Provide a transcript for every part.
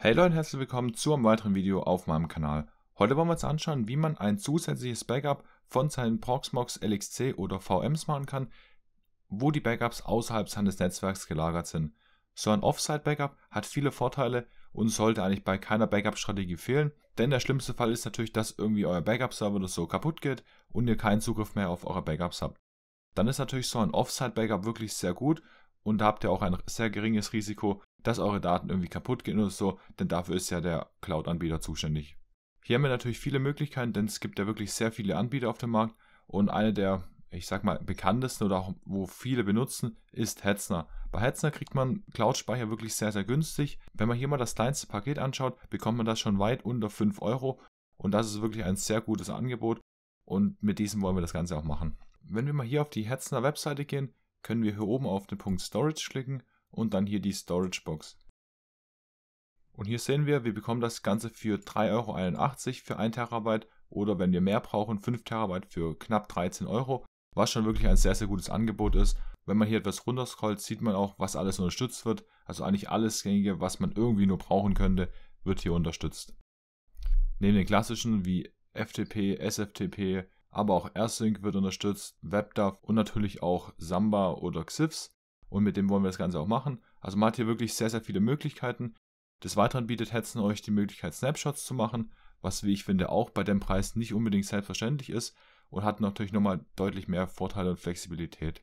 Hey Leute, herzlich willkommen zu einem weiteren Video auf meinem Kanal. Heute wollen wir uns anschauen, wie man ein zusätzliches Backup von seinen Proxmox LXC oder VMs machen kann, wo die Backups außerhalb seines Netzwerks gelagert sind. So ein Offsite-Backup hat viele Vorteile und sollte eigentlich bei keiner Backup-Strategie fehlen, denn der schlimmste Fall ist natürlich, dass irgendwie euer Backup-Server oder so kaputt geht und ihr keinen Zugriff mehr auf eure Backups habt. Dann ist natürlich so ein Offsite-Backup wirklich sehr gut und da habt ihr auch ein sehr geringes Risiko, dass eure Daten irgendwie kaputt gehen oder so, denn dafür ist ja der Cloud-Anbieter zuständig. Hier haben wir natürlich viele Möglichkeiten, denn es gibt ja wirklich sehr viele Anbieter auf dem Markt und eine der, ich sag mal, bekanntesten oder auch wo viele benutzen, ist Hetzner. Bei Hetzner kriegt man Cloud-Speicher wirklich sehr, sehr günstig. Wenn man hier mal das kleinste Paket anschaut, bekommt man das schon weit unter 5 Euro und das ist wirklich ein sehr gutes Angebot und mit diesem wollen wir das Ganze auch machen. Wenn wir mal hier auf die Hetzner Webseite gehen, können wir hier oben auf den Punkt Storage klicken und dann hier die Storage Box. Und hier sehen wir, wir bekommen das Ganze für 3,81 Euro für 1 TB oder wenn wir mehr brauchen, 5 TB für knapp 13 Euro, was schon wirklich ein sehr, sehr gutes Angebot ist. Wenn man hier etwas runterscrollt, sieht man auch, was alles unterstützt wird. Also eigentlich alles gängige, was man irgendwie nur brauchen könnte, wird hier unterstützt. Neben den klassischen wie FTP, SFTP, aber auch AirSync wird unterstützt, WebDAV und natürlich auch Samba oder Xifs und mit dem wollen wir das Ganze auch machen. Also man hat hier wirklich sehr, sehr viele Möglichkeiten. Des Weiteren bietet Hetzen euch die Möglichkeit, Snapshots zu machen, was, wie ich finde, auch bei dem Preis nicht unbedingt selbstverständlich ist und hat natürlich nochmal deutlich mehr Vorteile und Flexibilität.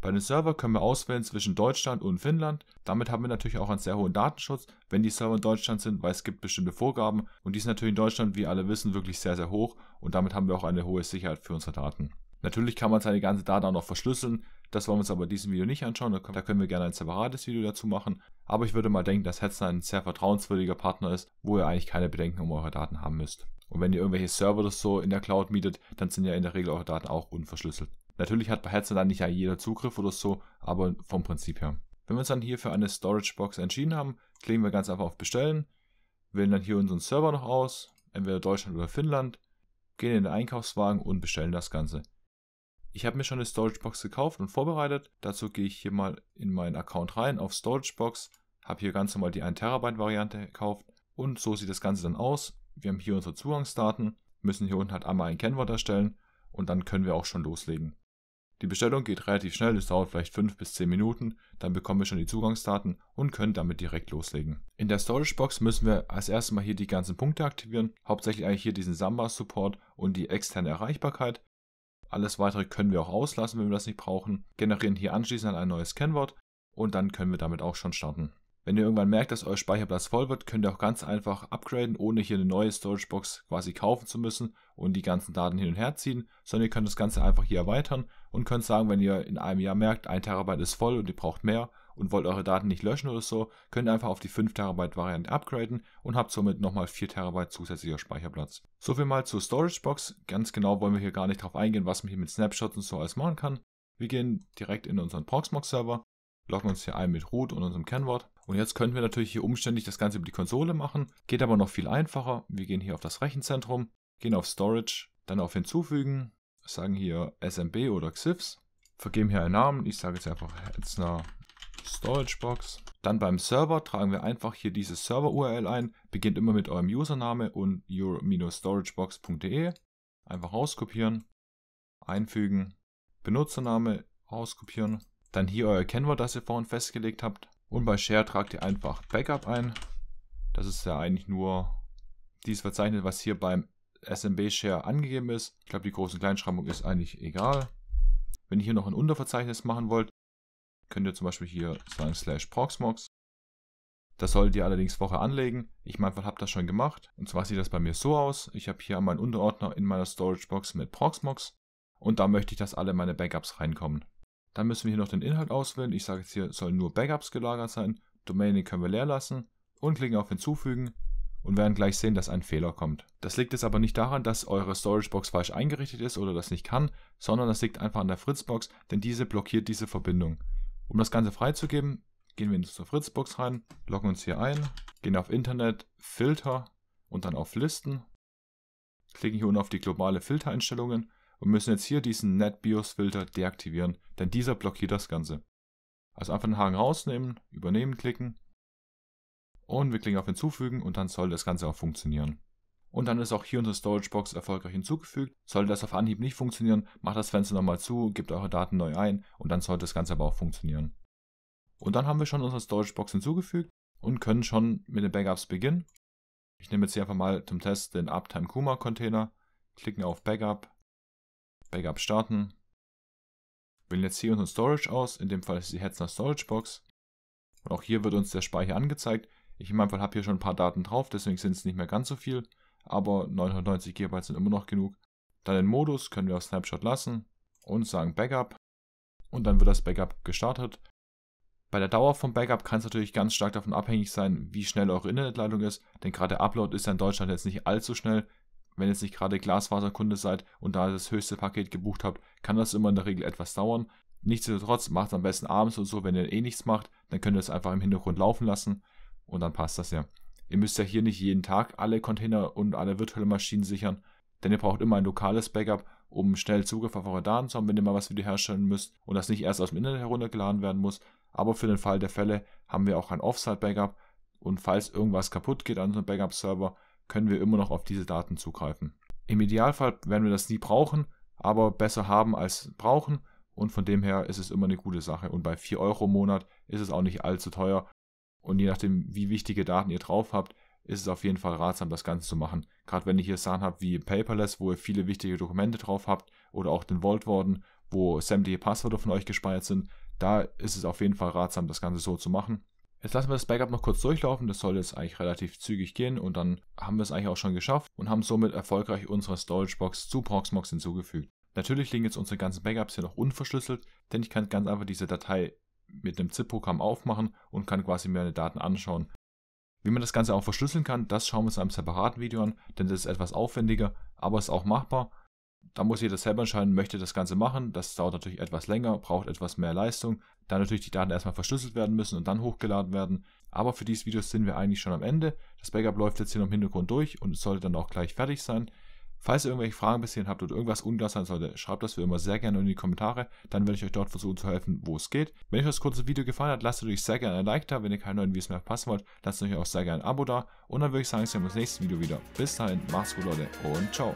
Bei den Server können wir auswählen zwischen Deutschland und Finnland. Damit haben wir natürlich auch einen sehr hohen Datenschutz, wenn die Server in Deutschland sind, weil es gibt bestimmte Vorgaben und die sind natürlich in Deutschland, wie alle wissen, wirklich sehr, sehr hoch und damit haben wir auch eine hohe Sicherheit für unsere Daten. Natürlich kann man seine ganze Daten auch noch verschlüsseln. Das wollen wir uns aber in diesem Video nicht anschauen. Da können wir gerne ein separates Video dazu machen. Aber ich würde mal denken, dass Hetzner ein sehr vertrauenswürdiger Partner ist, wo ihr eigentlich keine Bedenken um eure Daten haben müsst. Und wenn ihr irgendwelche Server oder so in der Cloud mietet, dann sind ja in der Regel eure Daten auch unverschlüsselt. Natürlich hat bei Hetzner dann nicht jeder Zugriff oder so, aber vom Prinzip her. Wenn wir uns dann hier für eine Storage Box entschieden haben, klicken wir ganz einfach auf Bestellen, wählen dann hier unseren Server noch aus, entweder Deutschland oder Finnland, gehen in den Einkaufswagen und bestellen das Ganze. Ich habe mir schon eine Storagebox gekauft und vorbereitet. Dazu gehe ich hier mal in meinen Account rein auf Storagebox, habe hier ganz normal die 1TB Variante gekauft und so sieht das Ganze dann aus. Wir haben hier unsere Zugangsdaten, müssen hier unten halt einmal ein Kennwort erstellen und dann können wir auch schon loslegen. Die Bestellung geht relativ schnell, es dauert vielleicht 5 bis 10 Minuten, dann bekommen wir schon die Zugangsdaten und können damit direkt loslegen. In der Storage Box müssen wir als erstes mal hier die ganzen Punkte aktivieren, hauptsächlich eigentlich hier diesen Samba Support und die externe Erreichbarkeit. Alles weitere können wir auch auslassen, wenn wir das nicht brauchen. Generieren hier anschließend ein neues Kennwort und dann können wir damit auch schon starten. Wenn ihr irgendwann merkt, dass euer Speicherplatz voll wird, könnt ihr auch ganz einfach upgraden, ohne hier eine neue Storagebox quasi kaufen zu müssen und die ganzen Daten hin und her ziehen, sondern ihr könnt das Ganze einfach hier erweitern und könnt sagen, wenn ihr in einem Jahr merkt, ein Terabyte ist voll und ihr braucht mehr, und wollt eure Daten nicht löschen oder so, könnt ihr einfach auf die 5 tb Variante upgraden und habt somit nochmal 4 tb zusätzlicher Speicherplatz. Soviel mal zur Storage Box. Ganz genau wollen wir hier gar nicht drauf eingehen, was man hier mit Snapshots und so alles machen kann. Wir gehen direkt in unseren Proxmox Server, loggen uns hier ein mit root und unserem Kennwort. Und jetzt könnten wir natürlich hier umständlich das Ganze über die Konsole machen, geht aber noch viel einfacher. Wir gehen hier auf das Rechenzentrum, gehen auf Storage, dann auf Hinzufügen, sagen hier SMB oder XIFS, vergeben hier einen Namen. Ich sage jetzt einfach Hetzner Storagebox. Dann beim Server tragen wir einfach hier diese Server-URL ein, beginnt immer mit eurem Username und your-storagebox.de. Einfach rauskopieren, einfügen, Benutzername rauskopieren, dann hier euer Kennwort, das ihr vorhin festgelegt habt. Und bei Share tragt ihr einfach Backup ein. Das ist ja eigentlich nur dieses Verzeichnis, was hier beim SMB-Share angegeben ist. Ich glaube, die große Kleinschreibung ist eigentlich egal. Wenn ihr hier noch ein Unterverzeichnis machen wollt, könnt ihr zum Beispiel hier sagen slash proxmox. Das solltet ihr allerdings vorher anlegen. Ich manchmal habe das schon gemacht. Und zwar sieht das bei mir so aus. Ich habe hier meinen Unterordner in meiner Storage Box mit Proxmox. Und da möchte ich, dass alle meine Backups reinkommen. Dann müssen wir hier noch den Inhalt auswählen. Ich sage jetzt hier, sollen nur Backups gelagert sein. Domain können wir leer lassen und klicken auf Hinzufügen und werden gleich sehen, dass ein Fehler kommt. Das liegt jetzt aber nicht daran, dass eure Storagebox falsch eingerichtet ist oder das nicht kann, sondern das liegt einfach an der Fritzbox, denn diese blockiert diese Verbindung. Um das Ganze freizugeben, gehen wir in unsere Fritzbox rein, loggen uns hier ein, gehen auf Internet, Filter und dann auf Listen, klicken hier unten auf die globale Filtereinstellungen und müssen jetzt hier diesen NetBIOS-Filter deaktivieren, denn dieser blockiert das Ganze. Also einfach den Haken rausnehmen, übernehmen klicken und wir klicken auf Hinzufügen und dann soll das Ganze auch funktionieren und dann ist auch hier unsere Storage Box erfolgreich hinzugefügt. Sollte das auf Anhieb nicht funktionieren, macht das Fenster nochmal zu, gebt eure Daten neu ein und dann sollte das Ganze aber auch funktionieren. Und dann haben wir schon unsere Storage Box hinzugefügt und können schon mit den Backups beginnen. Ich nehme jetzt hier einfach mal zum Test den Uptime Kuma Container, klicken auf Backup, Backup starten, wählen jetzt hier unseren Storage aus, in dem Fall ist die Hetzner Storage Box. Und auch hier wird uns der Speicher angezeigt. Ich in meinem Fall habe hier schon ein paar Daten drauf, deswegen sind es nicht mehr ganz so viel aber 990 GB sind immer noch genug. Dann den Modus können wir auf Snapshot lassen und sagen Backup und dann wird das Backup gestartet. Bei der Dauer vom Backup kann es natürlich ganz stark davon abhängig sein, wie schnell eure Internetleitung ist, denn gerade der Upload ist ja in Deutschland jetzt nicht allzu schnell. Wenn ihr jetzt nicht gerade Glasfaserkunde seid und da das höchste Paket gebucht habt, kann das immer in der Regel etwas dauern. Nichtsdestotrotz macht es am besten abends und so, wenn ihr eh nichts macht, dann könnt ihr es einfach im Hintergrund laufen lassen und dann passt das ja. Ihr müsst ja hier nicht jeden Tag alle Container und alle virtuellen Maschinen sichern, denn ihr braucht immer ein lokales Backup, um schnell Zugriff auf eure Daten zu haben, wenn ihr mal was wiederherstellen müsst und das nicht erst aus dem Internet heruntergeladen werden muss. Aber für den Fall der Fälle haben wir auch ein Offsite-Backup und falls irgendwas kaputt geht an unserem Backup-Server, können wir immer noch auf diese Daten zugreifen. Im Idealfall werden wir das nie brauchen, aber besser haben als brauchen und von dem her ist es immer eine gute Sache. Und bei 4 Euro im Monat ist es auch nicht allzu teuer und je nachdem, wie wichtige Daten ihr drauf habt, ist es auf jeden Fall ratsam, das Ganze zu machen. Gerade wenn ihr hier Sachen habt wie Paperless, wo ihr viele wichtige Dokumente drauf habt, oder auch den Vault Warden, wo sämtliche Passwörter von euch gespeichert sind, da ist es auf jeden Fall ratsam, das Ganze so zu machen. Jetzt lassen wir das Backup noch kurz durchlaufen, das soll jetzt eigentlich relativ zügig gehen und dann haben wir es eigentlich auch schon geschafft und haben somit erfolgreich unsere Storage Box zu Proxmox hinzugefügt. Natürlich liegen jetzt unsere ganzen Backups hier noch unverschlüsselt, denn ich kann ganz einfach diese Datei mit einem ZIP-Programm aufmachen und kann quasi meine Daten anschauen. Wie man das Ganze auch verschlüsseln kann, das schauen wir uns in einem separaten Video an, denn das ist etwas aufwendiger, aber ist auch machbar. Da muss jeder selber entscheiden, möchte das Ganze machen. Das dauert natürlich etwas länger, braucht etwas mehr Leistung, da natürlich die Daten erstmal verschlüsselt werden müssen und dann hochgeladen werden. Aber für dieses Video sind wir eigentlich schon am Ende. Das Backup läuft jetzt hier noch im Hintergrund durch und sollte dann auch gleich fertig sein. Falls ihr irgendwelche Fragen bis hierhin habt oder irgendwas unklar sein sollte, schreibt das wie immer sehr gerne in die Kommentare, dann werde ich euch dort versuchen zu helfen, wo es geht. Wenn euch das kurze Video gefallen hat, lasst natürlich sehr gerne ein Like da, wenn ihr keine neuen Videos mehr verpassen wollt, lasst natürlich auch sehr gerne ein Abo da und dann würde ich sagen, wir sehen uns im nächsten Video wieder. Bis dahin, macht's gut Leute und ciao.